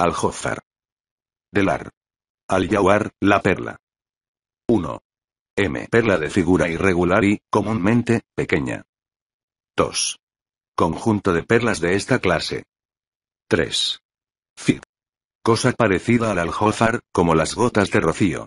Aljófar. Delar. Al-Yawar, la perla. 1. M. Perla de figura irregular y, comúnmente, pequeña. 2. Conjunto de perlas de esta clase. 3. Cosa parecida al aljofar, como las gotas de rocío.